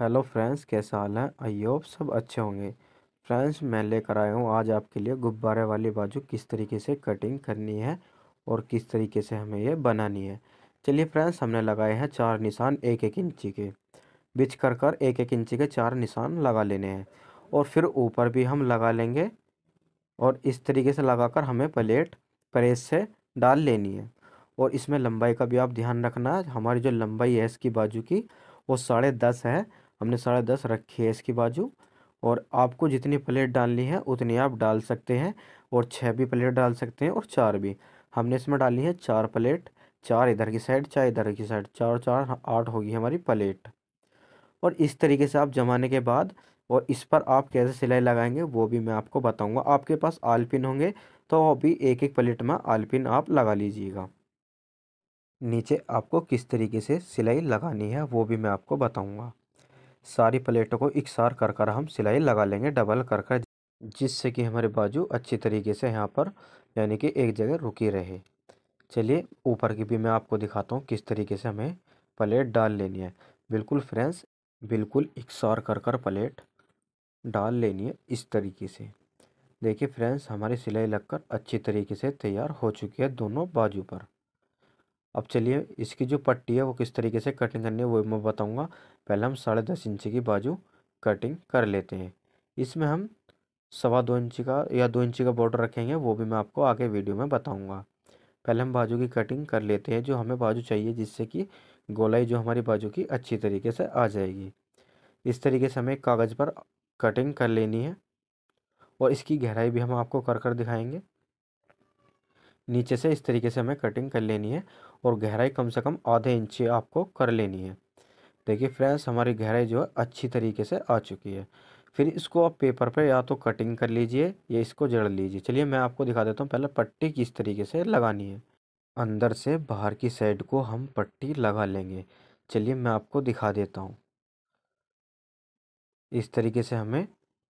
hello friends कैसा हाल है आइए सब अच्छे होंगे फ्रेंड्स मैं लेकर आया हूँ आज आपके लिए गुब्बारे वाली बाजू किस तरीके से कटिंग करनी है और किस तरीके से हमें ये बनानी है चलिए फ्रेंड्स हमने लगाए हैं चार निशान एक एक इंची के बिछ कर कर एक एक इंची के चार निशान लगा लेने हैं और फिर ऊपर भी हम लगा लेंगे और इस तरीके से लगा कर हमें प्लेट प्रेस से डाल लेनी है और इसमें लंबाई का भी आप ध्यान रखना हमारी जो लंबाई है इसकी बाजू की वो साढ़े दस है हमने साढ़े दस रखी है इसकी बाजू और आपको जितनी प्लेट डालनी है उतनी आप डाल सकते हैं और छः भी प्लेट डाल सकते हैं और चार भी हमने इसमें डाली है चार प्लेट चार इधर की साइड चार इधर की साइड चार चार आठ होगी हमारी प्लेट और इस तरीके से आप जमाने के बाद और इस पर आप कैसे सिलाई लगाएंगे वो भी मैं आपको बताऊंगा आपके पास आलपिन होंगे तो वो भी एक एक प्लेट में आलपिन आप लगा लीजिएगा नीचे आपको किस तरीके से सिलाई लगानी है वो भी मैं आपको बताऊंगा सारी प्लेटों को इकसार कर कर हम सिलाई लगा लेंगे डबल कर कर जिससे कि हमारे बाजू अच्छी तरीके से यहाँ पर यानी कि एक जगह रुकी रहे चलिए ऊपर की भी मैं आपको दिखाता हूँ किस तरीके से हमें प्लेट डाल लेनी है बिल्कुल फ्रेंड्स बिल्कुल इकसार कर कर प्लेट डाल लेनी है इस तरीके से देखिए फ्रेंड्स हमारी सिलाई लगकर अच्छी तरीके से तैयार हो चुकी है दोनों बाजू पर अब चलिए इसकी जो पट्टी है वो किस तरीके से कटिंग करनी है वो मैं बताऊँगा पहले हम साढ़े दस इंची की बाजू कटिंग कर लेते हैं इसमें हम सवा दो इंची का या दो इंची का बॉर्डर रखेंगे वो भी मैं आपको आगे वीडियो में बताऊँगा पहले हम बाजू की कटिंग कर लेते हैं जो हमें बाजू चाहिए जिससे कि गोलाई जो हमारी बाजू की अच्छी तरीके से आ जाएगी इस तरीके से हमें कागज़ पर कटिंग कर लेनी है और इसकी गहराई भी हम आपको कर कर दिखाएंगे नीचे से इस तरीके से हमें कटिंग कर लेनी है और गहराई कम से कम आधे इंच आपको कर लेनी है देखिए फ्रेंड्स हमारी गहराई जो है अच्छी तरीके से आ चुकी है फिर इसको आप पेपर पर पे या तो कटिंग कर लीजिए या इसको जड़ लीजिए चलिए मैं आपको दिखा देता हूँ पहले पट्टी किस तरीके से लगानी है अंदर से बाहर की साइड को हम पट्टी लगा लेंगे चलिए मैं आपको दिखा देता हूँ इस तरीके से हमें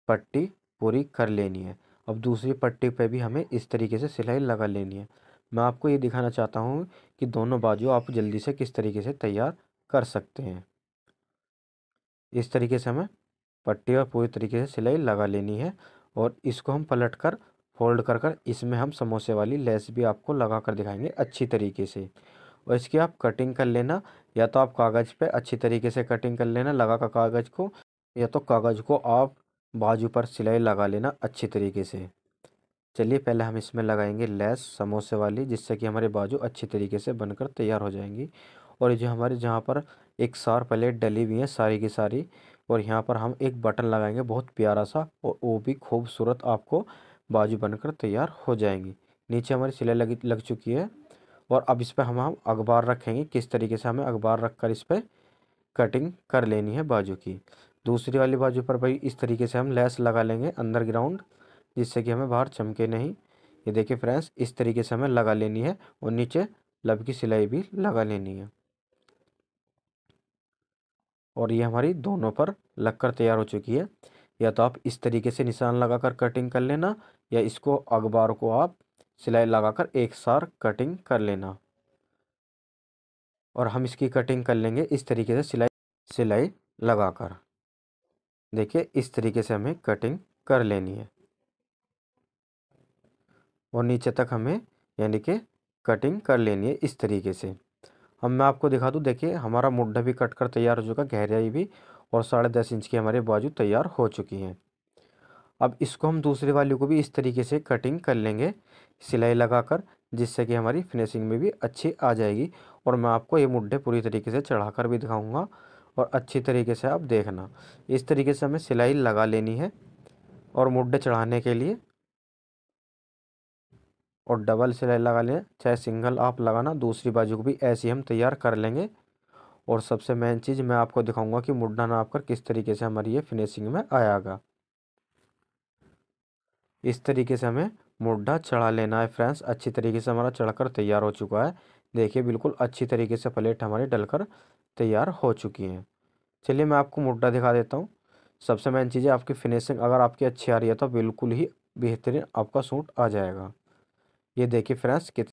पट्टी पूरी कर लेनी है अब दूसरी पट्टी पे भी हमें इस तरीके से सिलाई लगा लेनी है मैं आपको ये दिखाना चाहता हूँ कि दोनों बाजू आप जल्दी से किस तरीके से तैयार कर सकते हैं इस तरीके से हमें पट्टी और पूरी तरीके से सिलाई लगा लेनी है और इसको हम पलट कर फोल्ड कर कर इसमें हम समोसे वाली लेस भी आपको लगा कर दिखाएंगे अच्छी तरीके से और इसकी आप कटिंग कर लेना या तो आप कागज़ पे अच्छी तरीके से कटिंग कर लेना लगा का कागज़ को या तो कागज़ को आप बाजू पर सिलाई लगा लेना अच्छी तरीके से चलिए पहले हम इसमें लगाएंगे लेस समोसे वाली जिससे कि हमारे बाजू अच्छी तरीके से बनकर तैयार हो जाएंगी और जो हमारे जहाँ पर एक सार प्लेट डली हुई है सारी की सारी और यहाँ पर हम एक बटन लगाएंगे बहुत प्यारा सा और वो भी खूबसूरत आपको बाजू बनकर तैयार हो जाएंगी नीचे हमारी सिलाई लगी लग चुकी है और अब इस पर हम हम अखबार रखेंगे किस तरीके से हमें अखबार रख कर इस पर कटिंग कर लेनी है बाजू की दूसरी वाली बाजू पर भाई इस तरीके से हम लेस लगा लेंगे अंदर ग्राउंड जिससे कि हमें बाहर चमके नहीं ये देखिए फ्रेंड्स इस तरीके से हमें लगा लेनी है और नीचे लब की सिलाई भी लगा लेनी है और ये हमारी दोनों पर लगकर तैयार हो चुकी है या तो आप इस तरीके से निशान लगाकर कटिंग कर लेना या इसको अखबार को आप सिलाई लगाकर एक सार कटिंग कर लेना और हम इसकी कटिंग कर लेंगे इस तरीके से सिलाई सिलाई लगाकर देखिए इस तरीके से हमें कटिंग कर लेनी है और नीचे तक हमें यानी कि कटिंग कर लेनी है इस तरीके से अब मैं आपको दिखा दूँ देखिए हमारा मुड्ढा भी कट कर तैयार हो चुका गहराई भी और साढ़े दस इंच की हमारे बाजू तैयार हो चुकी हैं अब इसको हम दूसरे वाले को भी इस तरीके से कटिंग कर लेंगे सिलाई लगाकर जिससे कि हमारी फिनिशिंग में भी अच्छी आ जाएगी और मैं आपको ये मुड्ढे पूरी तरीके से चढ़ाकर भी दिखाऊंगा और अच्छी तरीके से आप देखना इस तरीके से हमें सिलाई लगा लेनी है और मुड्ढे चढ़ाने के लिए और डबल सिलाई लगा लें चाहे सिंगल आप लगाना दूसरी बाजू को भी ऐसी हम तैयार कर लेंगे और सबसे मेन चीज़ मैं आपको दिखाऊंगा कि मुड्ढा नाप कर किस तरीके से हमारी ये फिनिशिंग में आएगा इस तरीके से हमें मुड्ढा चढ़ा लेना है फ्रेंड्स अच्छी तरीके से हमारा चढ़कर तैयार हो चुका है देखिए बिल्कुल अच्छी तरीके से प्लेट हमारी डलकर तैयार हो चुकी हैं चलिए मैं आपको मुड्डा दिखा देता हूँ सबसे मेन चीज़ है आपकी फिनिशिंग अगर आपकी अच्छी आ रही है तो बिल्कुल ही बेहतरीन आपका सूट आ जाएगा ये देखिए फ्रेंड्स कित